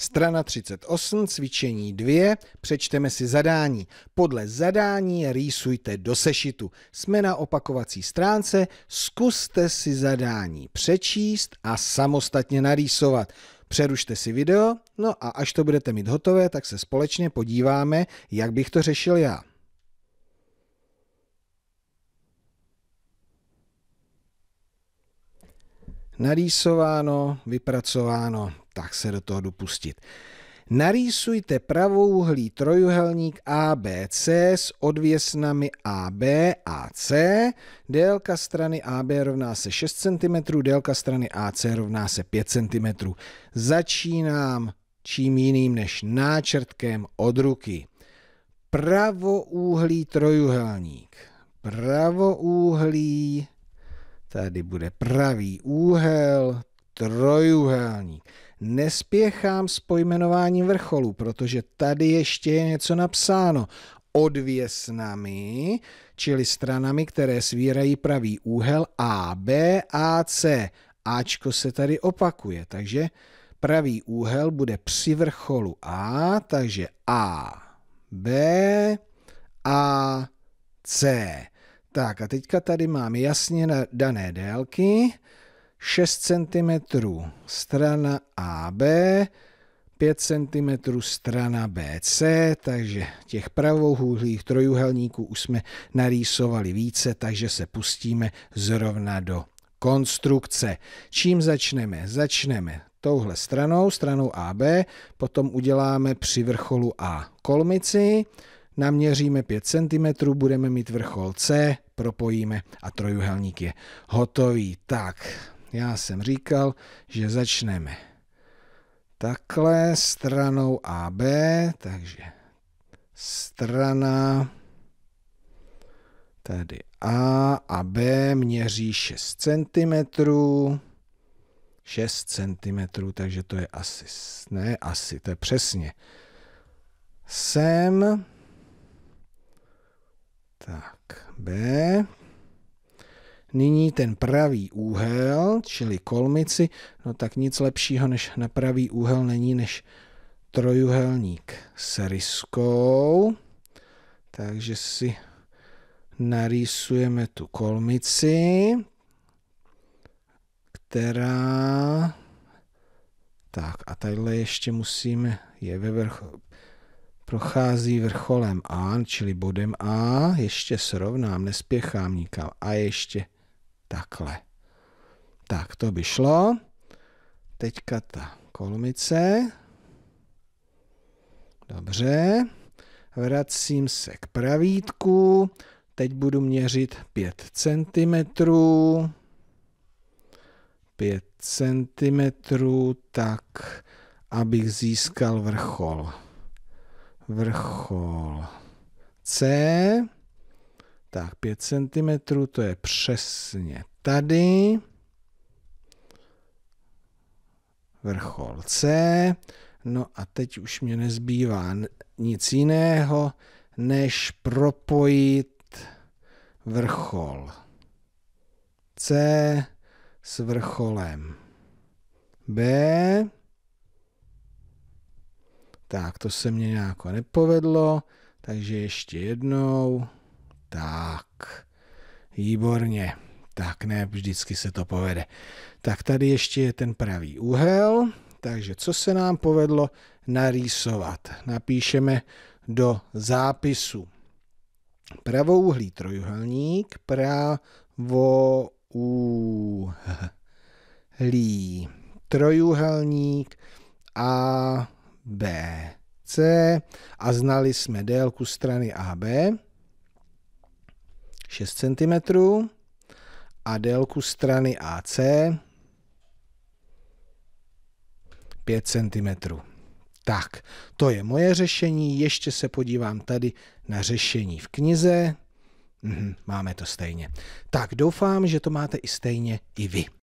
Strana 38, cvičení 2, přečteme si zadání. Podle zadání rýsujte do sešitu. Jsme na opakovací stránce, zkuste si zadání přečíst a samostatně narýsovat. Přerušte si video, no a až to budete mít hotové, tak se společně podíváme, jak bych to řešil já. Narýsováno, vypracováno tak se do toho dopustit. Narýsujte pravouhlý trojuhelník ABC s odvěsnami AB a C. Délka strany AB rovná se 6 cm, délka strany AC rovná se 5 cm. Začínám čím jiným než náčrtkem od ruky. Pravoúhlý trojuhelník. Pravoúhlý, tady bude pravý úhel, trojuhelník. Nespěchám s pojmenováním vrcholu, protože tady ještě je něco napsáno. Odvěsnami, čili stranami, které svírají pravý úhel A, B, A, C. Ačko se tady opakuje, takže pravý úhel bude při vrcholu A, takže A, B, A, C. Tak a teďka tady máme jasně dané délky. 6 cm strana AB, 5 cm strana BC, takže těch pravouhlých trojuhelníků už jsme narýsovali více, takže se pustíme zrovna do konstrukce. Čím začneme? Začneme touhle stranou, stranou AB, potom uděláme při vrcholu A kolmici, naměříme 5 cm, budeme mít vrchol C, propojíme a trojuhelník je hotový. Tak, já jsem říkal, že začneme takhle stranou AB, takže strana tady A a B měří 6 cm. 6 cm, takže to je asi, ne asi, to je přesně. Sem, tak B, Nyní ten pravý úhel, čili kolmici, no tak nic lepšího než na pravý úhel není než trojuhelník s ryskou. Takže si narýsujeme tu kolmici, která... Tak a tadyhle ještě musíme, je ve vrcholu, prochází vrcholem A, čili bodem A, ještě srovnám, nespěchám nikam a ještě Takhle. Tak, to by šlo. Teďka ta kolmice. Dobře. Vracím se k pravítku. Teď budu měřit 5 cm. 5 cm, tak abych získal vrchol. Vrchol C. Tak 5 cm to je přesně tady. Vrchol C. No a teď už mě nezbývá nic jiného, než propojit vrchol C s vrcholem B. Tak, to se mně nějako nepovedlo, takže ještě jednou. Tak, výborně. Tak ne, vždycky se to povede. Tak tady ještě je ten pravý úhel. Takže co se nám povedlo narýsovat? Napíšeme do zápisu pravouhlý trojuhelník, pravouhlý trojuhelník A, B, C a znali jsme délku strany AB 6 cm a délku strany AC 5 cm. Tak, to je moje řešení, ještě se podívám tady na řešení v knize. Mhm, máme to stejně. Tak doufám, že to máte i stejně i vy.